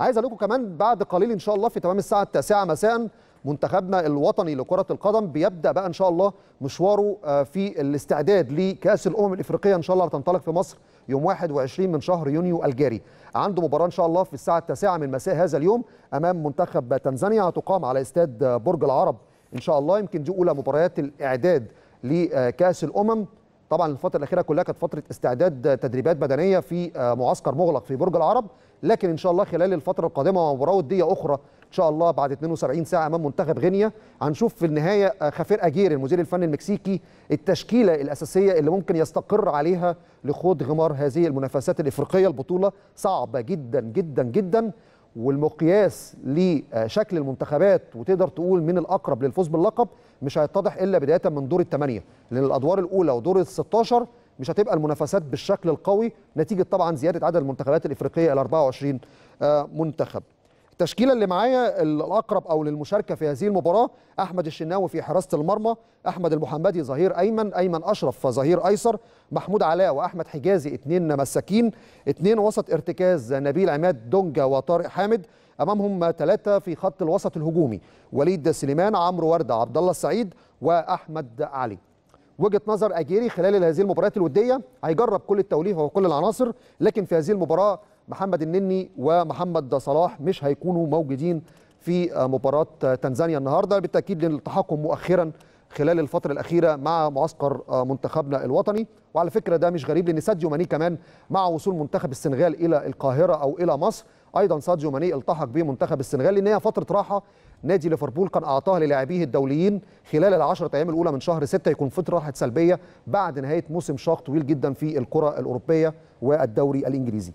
عايز اقول لكم كمان بعد قليل ان شاء الله في تمام الساعه التاسعة مساء منتخبنا الوطني لكرة القدم بيبدأ بقى إن شاء الله مشواره آه، في الاستعداد لكأس الأمم الإفريقية إن شاء الله هتنطلق في مصر يوم 21 من شهر يونيو الجاري عنده مباراة إن شاء الله في الساعة التاسعة من مساء هذا اليوم أمام منتخب تنزانيا هتقام على استاد برج العرب إن شاء الله يمكن دي أولى مباريات الإعداد لكأس الأمم طبعا الفترة الأخيرة كلها كانت فترة استعداد تدريبات بدنية في آه، معسكر مغلق في برج العرب لكن ان شاء الله خلال الفتره القادمه ومباراه وديه اخرى ان شاء الله بعد 72 ساعه امام منتخب غينيا هنشوف في النهايه آه، خافير اجير المدير الفني المكسيكي التشكيله الاساسيه اللي ممكن يستقر عليها لخوض غمار هذه المنافسات الافريقيه البطوله صعبه جدا جدا جدا والمقياس لشكل المنتخبات وتقدر تقول من الاقرب للفوز باللقب مش هيتضح الا بدايه من دور الثمانيه لان الادوار الاولى ودور ال 16 مش هتبقى المنافسات بالشكل القوي نتيجه طبعا زياده عدد المنتخبات الافريقيه الى 24 آه، منتخب التشكيله اللي معايا الاقرب او للمشاركه في هذه المباراه احمد الشناوي في حراسه المرمى احمد المحمدي ظهير ايمن ايمن اشرف فظهير ايسر محمود علاء واحمد حجازي اثنين مساكين اثنين وسط ارتكاز نبيل عماد دونجا وطارق حامد امامهم ثلاثه في خط الوسط الهجومي وليد سليمان عمرو ورده عبد الله السعيد واحمد علي وجهه نظر اجيري خلال هذه المباريات الوديه هيجرب كل التوليفه وكل العناصر لكن في هذه المباراه محمد النني ومحمد صلاح مش هيكونوا موجودين في مباراه تنزانيا النهارده بالتاكيد للتحكم مؤخرا خلال الفتره الاخيره مع معسكر آه، منتخبنا الوطني وعلى فكره ده مش غريب لان ساديو ماني كمان مع وصول منتخب السنغال الى القاهره او الى مصر ايضا ساديو ماني التحق بمنتخب السنغال لان هي فتره راحه نادي ليفربول كان اعطاها للاعبيه الدوليين خلال العشرة ايام الاولى من شهر 6 يكون فتره راحت سلبيه بعد نهايه موسم شاق طويل جدا في الكره الاوروبيه والدوري الانجليزي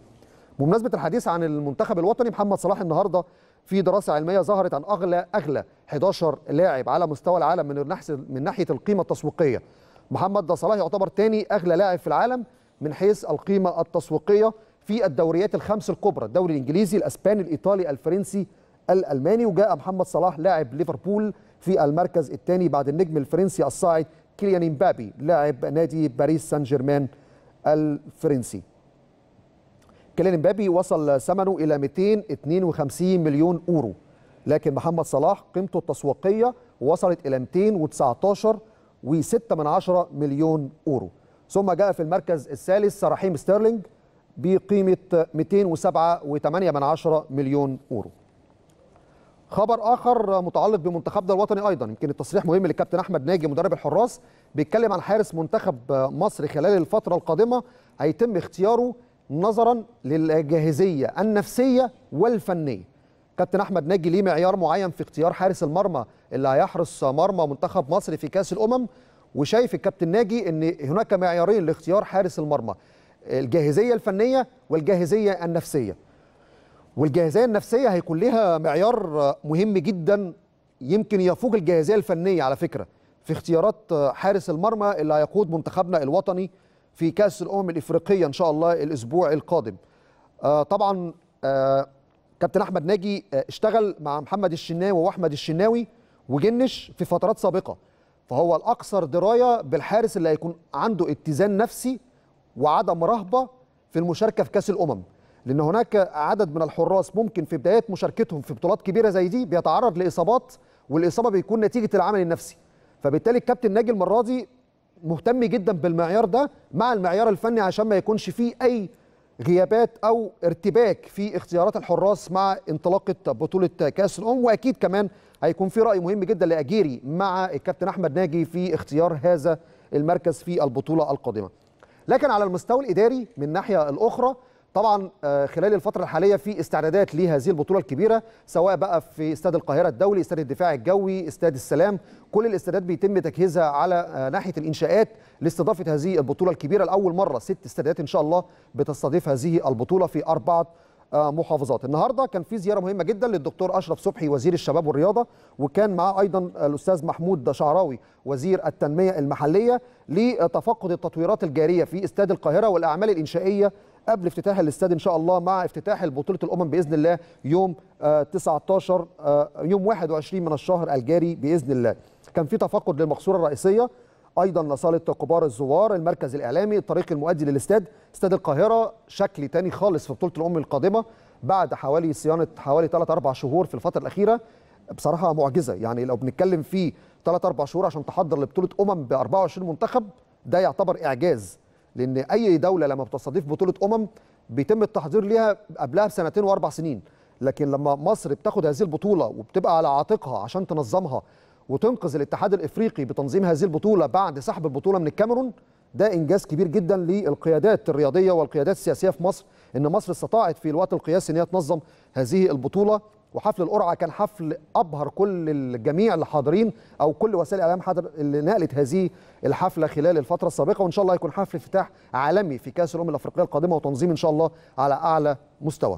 بمناسبه الحديث عن المنتخب الوطني محمد صلاح النهارده في دراسه علميه ظهرت عن اغلى اغلى 11 لاعب على مستوى العالم من من ناحيه القيمه التسويقيه محمد صلاح يعتبر ثاني اغلى لاعب في العالم من حيث القيمه التسويقيه في الدوريات الخمس الكبرى الدوري الانجليزي الاسباني الايطالي الفرنسي الالماني وجاء محمد صلاح لاعب ليفربول في المركز الثاني بعد النجم الفرنسي الصاعد كيليان امبابي لاعب نادي باريس سان جيرمان الفرنسي كيليان امبابي وصل ثمنه الى 252 مليون اورو لكن محمد صلاح قيمته التسويقيه وصلت الى 219 و6 من عشرة مليون أورو ثم جاء في المركز الثالث رحيم ستيرلينج بقيمة 207.8 من عشرة مليون أورو خبر آخر متعلق بمنتخبنا الوطني أيضا يمكن التصريح مهم للكابتن أحمد ناجي مدرب الحراس بيتكلم عن حارس منتخب مصر خلال الفترة القادمة هيتم اختياره نظرا للجاهزيه النفسيه والفنيه كابتن احمد ناجي ليه معيار معين في اختيار حارس المرمى اللي هيحرس مرمى منتخب مصر في كاس الامم وشايف الكابتن ناجي ان هناك معيارين لاختيار حارس المرمى الجاهزيه الفنيه والجاهزيه النفسيه والجاهزيه النفسيه هيكون لها معيار مهم جدا يمكن يفوق الجاهزيه الفنيه على فكره في اختيارات حارس المرمى اللي هيقود منتخبنا الوطني في كاس الامم الافريقيه ان شاء الله الاسبوع القادم آه، طبعا آه، كابتن احمد ناجي آه، اشتغل مع محمد الشناوي واحمد الشناوي وجنش في فترات سابقه فهو الاكثر درايه بالحارس اللي هيكون عنده اتزان نفسي وعدم رهبه في المشاركه في كاس الامم لان هناك عدد من الحراس ممكن في بدايه مشاركتهم في بطولات كبيره زي دي بيتعرض لاصابات والاصابه بيكون نتيجه العمل النفسي فبالتالي الكابتن ناجي المره دي مهتم جدا بالمعيار ده مع المعيار الفني عشان ما يكونش فيه اي غيابات او ارتباك في اختيارات الحراس مع انطلاقه بطوله كاس الامم واكيد كمان هيكون في راي مهم جدا لاجيري مع الكابتن احمد ناجي في اختيار هذا المركز في البطوله القادمه لكن على المستوى الاداري من الناحيه الاخرى طبعا آه، خلال الفترة الحالية في استعدادات لهذه البطولة الكبيرة سواء بقى في استاد القاهرة الدولي، استاد الدفاع الجوي، استاد السلام، كل الاستادات بيتم تجهيزها على آه، ناحية الإنشاءات لاستضافة هذه البطولة الكبيرة لأول مرة ست استادات إن شاء الله بتستضيف هذه البطولة في أربعة آه، محافظات النهارده كان في زياره مهمه جدا للدكتور اشرف صبحي وزير الشباب والرياضه وكان معاه ايضا الاستاذ محمود شعراوي وزير التنميه المحليه لتفقد التطويرات الجاريه في استاد القاهره والاعمال الانشائيه قبل افتتاح الاستاد ان شاء الله مع افتتاح بطوله الامم باذن الله يوم 19 آه، آه، يوم 21 من الشهر الجاري باذن الله. كان في تفقد للمقصوره الرئيسيه ايضا لصاله كبار الزوار، المركز الاعلامي، الطريق المؤدي للاستاد، استاد القاهره شكل تاني خالص في بطوله الامم القادمه بعد حوالي صيانه حوالي 3 4 شهور في الفتره الاخيره بصراحه معجزه يعني لو بنتكلم في 3 4 شهور عشان تحضر لبطوله امم ب 24 منتخب ده يعتبر اعجاز لان اي دوله لما بتستضيف بطوله امم بيتم التحضير ليها قبلها بسنتين واربع سنين لكن لما مصر بتاخد هذه البطوله وبتبقى على عاتقها عشان تنظمها وتنقذ الاتحاد الافريقي بتنظيم هذه البطوله بعد سحب البطوله من الكاميرون ده انجاز كبير جدا للقيادات الرياضيه والقيادات السياسيه في مصر ان مصر استطاعت في الوقت القياسي ان هي تنظم هذه البطوله وحفل القرعه كان حفل ابهر كل الجميع اللي حاضرين او كل وسائل الاعلام حاضر اللي نقلت هذه الحفله خلال الفتره السابقه وان شاء الله هيكون حفل افتتاح عالمي في كاس الامم الافريقيه القادمه وتنظيم ان شاء الله على اعلى مستوى